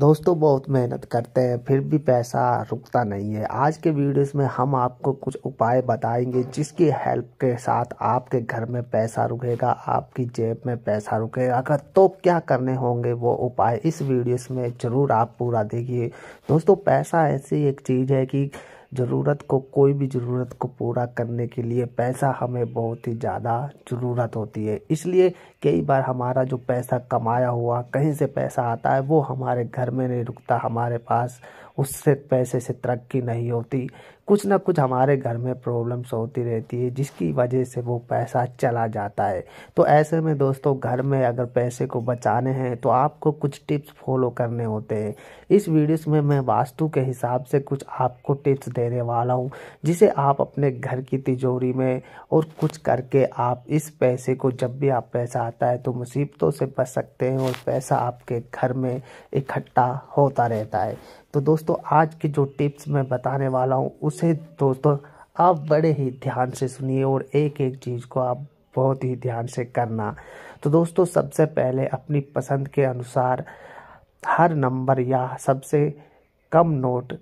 दोस्तों बहुत मेहनत करते हैं फिर भी पैसा रुकता नहीं है आज के वीडियोस में हम आपको कुछ उपाय बताएंगे जिसकी हेल्प के साथ आपके घर में पैसा रुकेगा आपकी जेब में पैसा रुकेगा अगर तो क्या करने होंगे वो उपाय इस वीडियोस में ज़रूर आप पूरा देखिए दोस्तों पैसा ऐसी एक चीज़ है कि ज़रूरत को कोई भी ज़रूरत को पूरा करने के लिए पैसा हमें बहुत ही ज़्यादा ज़रूरत होती है इसलिए कई बार हमारा जो पैसा कमाया हुआ कहीं से पैसा आता है वो हमारे घर में नहीं रुकता हमारे पास उससे पैसे से तरक्की नहीं होती कुछ ना कुछ हमारे घर में प्रॉब्लम्स होती रहती है जिसकी वजह से वो पैसा चला जाता है तो ऐसे में दोस्तों घर में अगर पैसे को बचाने हैं तो आपको कुछ टिप्स फॉलो करने होते हैं इस वीडियोस में मैं वास्तु के हिसाब से कुछ आपको टिप्स देने वाला हूँ जिसे आप अपने घर की तिजोरी में और कुछ करके आप इस पैसे को जब भी आप पैसा आता है तो मुसीबतों से बच सकते हैं और पैसा आपके घर में इकट्ठा होता रहता है तो दोस्तों आज की जो टिप्स मैं बताने वाला हूँ उसे दोस्तों आप बड़े ही ध्यान से सुनिए और एक एक चीज़ को आप बहुत ही ध्यान से करना तो दोस्तों सबसे पहले अपनी पसंद के अनुसार हर नंबर या सबसे कम नोट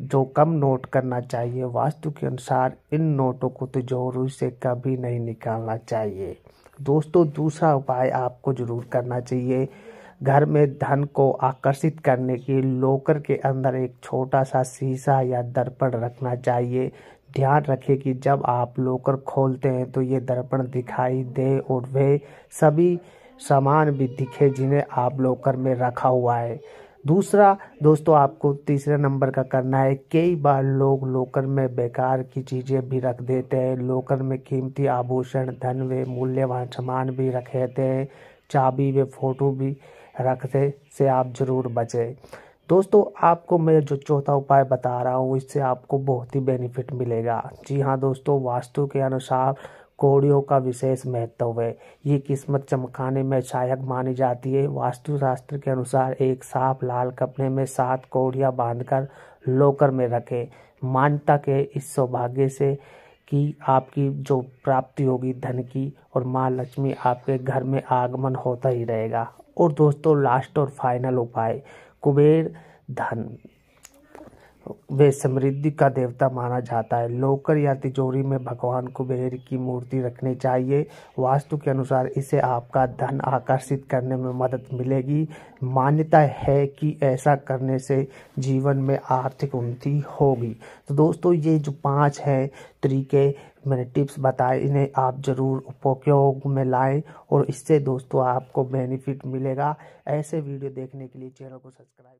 जो कम नोट करना चाहिए वास्तु के अनुसार इन नोटों को तिजोरी तो से कभी नहीं निकालना चाहिए दोस्तों दूसरा उपाय आपको ज़रूर करना चाहिए घर में धन को आकर्षित करने के लोकर के अंदर एक छोटा सा शीशा या दर्पण रखना चाहिए ध्यान रखें कि जब आप लोकर खोलते हैं तो ये दर्पण दिखाई दे और वे सभी सामान भी दिखे जिन्हें आप लोकर में रखा हुआ है दूसरा दोस्तों आपको तीसरे नंबर का करना है कई बार लोग लोकर में बेकार की चीज़ें भी रख देते हैं लोकर में कीमती आभूषण धन वे मूल्यवान सामान भी रखे थे हैं चाबी वे फ़ोटो भी रखते से आप ज़रूर बचें दोस्तों आपको मैं जो चौथा उपाय बता रहा हूँ इससे आपको बहुत ही बेनिफिट मिलेगा जी हाँ दोस्तों वास्तु के अनुसार कौड़ियों का विशेष महत्व है ये किस्मत चमकाने में सहायक मानी जाती है वास्तुशास्त्र के अनुसार एक साफ लाल कपड़े में सात कौड़ियाँ बांधकर लोकर में रखें मान्यता के इस सौभाग्य से कि आपकी जो प्राप्ति होगी धन की और माँ लक्ष्मी आपके घर में आगमन होता ही रहेगा और दोस्तों लास्ट और फाइनल उपाय कुबेर धन वे समृद्धि का देवता माना जाता है लोकर या तिजोरी में भगवान कुबेर की मूर्ति रखनी चाहिए वास्तु के अनुसार इसे आपका धन आकर्षित करने में मदद मिलेगी मान्यता है कि ऐसा करने से जीवन में आर्थिक उन्नति होगी तो दोस्तों ये जो पांच हैं तरीके मैंने टिप्स बताए इन्हें आप ज़रूर उपयोग में लाएं और इससे दोस्तों आपको बेनिफिट मिलेगा ऐसे वीडियो देखने के लिए चैनल को सब्सक्राइब